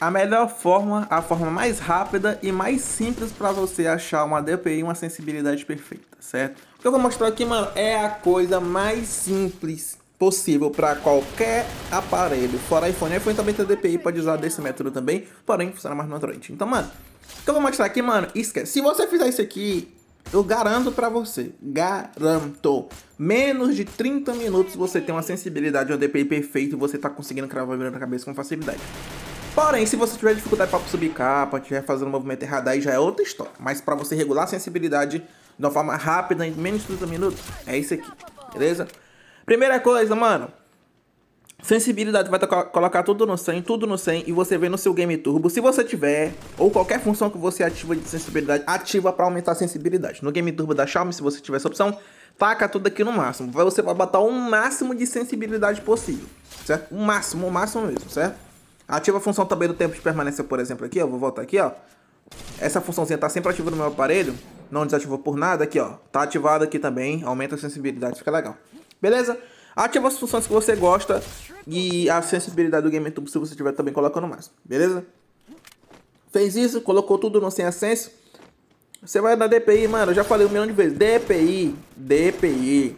A melhor forma, a forma mais rápida e mais simples para você achar uma DPI uma sensibilidade perfeita, certo? O que eu vou mostrar aqui, mano, é a coisa mais simples possível para qualquer aparelho, fora iPhone. iPhone também tem DPI, pode usar desse método também, porém funciona mais no Android. Então, mano, o que eu vou mostrar aqui, mano, esquece. Se você fizer isso aqui, eu garanto para você, garanto, menos de 30 minutos você tem uma sensibilidade, ou DPI perfeito e você tá conseguindo cravar a na cabeça com facilidade. Porém, se você tiver dificuldade para subir capa, tiver fazendo um movimento errado, aí já é outra história. Mas para você regular a sensibilidade de uma forma rápida, em menos de 30 minutos, é isso aqui, beleza? Primeira coisa, mano, Sensibilidade vai colocar tudo no 100, tudo no 100 e você vê no seu game turbo. Se você tiver, ou qualquer função que você ativa de sensibilidade, ativa para aumentar a sensibilidade. No game turbo da Xiaomi, se você tiver essa opção, taca tudo aqui no máximo. Você vai botar o máximo de sensibilidade possível, certo? O máximo, o máximo mesmo, certo? Ativa a função também do tempo de permanência, por exemplo, aqui, ó. Vou voltar aqui, ó. Essa funçãozinha tá sempre ativa no meu aparelho. Não desativou por nada aqui, ó. Tá ativada aqui também. Aumenta a sensibilidade, fica legal. Beleza? Ativa as funções que você gosta e a sensibilidade do Game se você estiver também colocando mais. Beleza? Fez isso, colocou tudo no sem ascenso. Você vai na DPI, mano. Eu já falei um milhão de vezes. DPI, DPI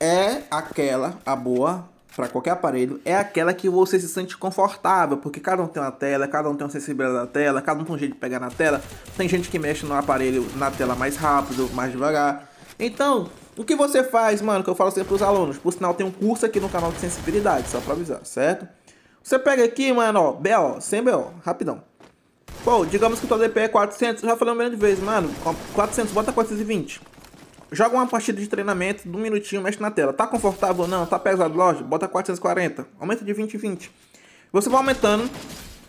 é aquela, a boa para qualquer aparelho é aquela que você se sente confortável, porque cada um tem uma tela, cada um tem uma sensibilidade da tela, cada um tem um jeito de pegar na tela. Tem gente que mexe no aparelho na tela mais rápido, mais devagar. Então, o que você faz, mano, que eu falo sempre pros alunos, por sinal tem um curso aqui no canal de sensibilidade, só para avisar, certo? Você pega aqui, mano, ó, BO, sem BO, rapidão. Pô, digamos que o teu DPI é 400, já falei um milhão de vezes, mano, 400, bota 420 joga uma partida de treinamento de um minutinho, mexe na tela. Tá confortável ou não? Tá pesado? Lógico, bota 440. Aumenta de 20 em 20. Você vai aumentando.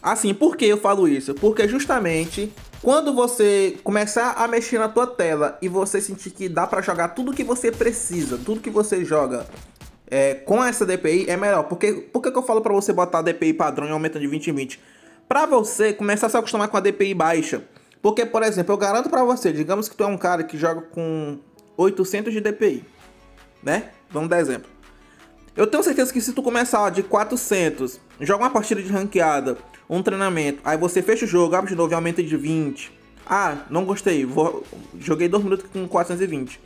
Assim, por que eu falo isso? Porque justamente quando você começar a mexer na tua tela e você sentir que dá para jogar tudo que você precisa, tudo que você joga é, com essa DPI é melhor. Porque, por que eu falo para você botar a DPI padrão e aumenta de 20 em 20? Pra você começar a se acostumar com a DPI baixa. Porque, por exemplo, eu garanto para você, digamos que tu é um cara que joga com 800 de DPI, né? Vamos dar exemplo. Eu tenho certeza que se tu começar de 400, joga uma partida de ranqueada, um treinamento, aí você fecha o jogo, abre de novo e aumenta de 20. Ah, não gostei, vou... joguei 2 minutos com 420.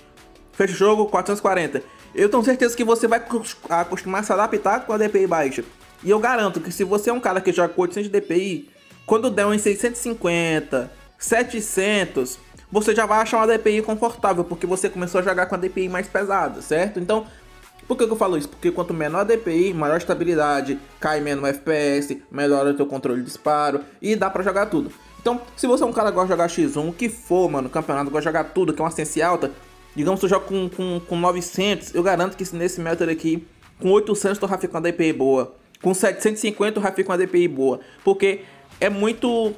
Fecha o jogo, 440. Eu tenho certeza que você vai acostumar se adaptar com a DPI baixa. E eu garanto que se você é um cara que joga com 800 de DPI, quando der um em 650, 700, você já vai achar uma DPI confortável, porque você começou a jogar com a DPI mais pesada, certo? Então, por que, que eu falo isso? Porque quanto menor a DPI, maior a estabilidade, cai menos FPS, melhora o teu controle de disparo e dá para jogar tudo. Então, se você é um cara que gosta de jogar X1, o que for, mano, campeonato, gosta de jogar tudo, que é uma ciência alta, digamos que tu joga com, com, com 900, eu garanto que nesse método aqui, com 800 tu já fica com uma DPI boa, com 750 tu já fica com uma DPI boa, porque é muito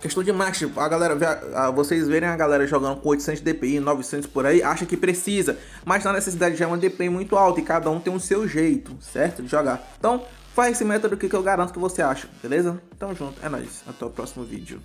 Questão de marketing, a galera, a vocês verem a galera jogando com 800 DPI, 900 por aí, acha que precisa, mas na necessidade já é uma DPI muito alta e cada um tem o seu jeito, certo? De jogar. Então, faz esse método aqui que eu garanto que você acha, beleza? Tamo junto, é nóis, até o próximo vídeo.